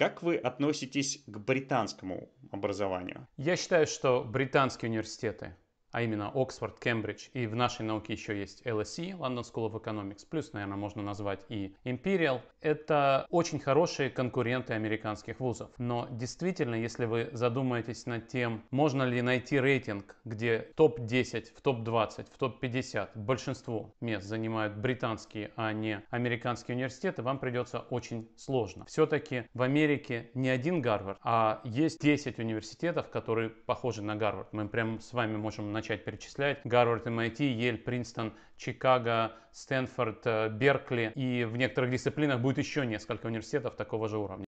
Как вы относитесь к британскому образованию? Я считаю, что британские университеты а именно Оксфорд, Кембридж, и в нашей науке еще есть LSE, London School of Economics, плюс, наверное, можно назвать и Imperial, это очень хорошие конкуренты американских вузов. Но действительно, если вы задумаетесь над тем, можно ли найти рейтинг, где топ-10, в топ-20, в топ-50 большинство мест занимают британские, а не американские университеты, вам придется очень сложно. Все-таки в Америке не один Гарвард, а есть 10 университетов, которые похожи на Гарвард. Мы прям с вами можем на начать перечислять. Гарвард, MIT, Ель, Принстон, Чикаго, Стэнфорд, э, Беркли. И в некоторых дисциплинах будет еще несколько университетов такого же уровня.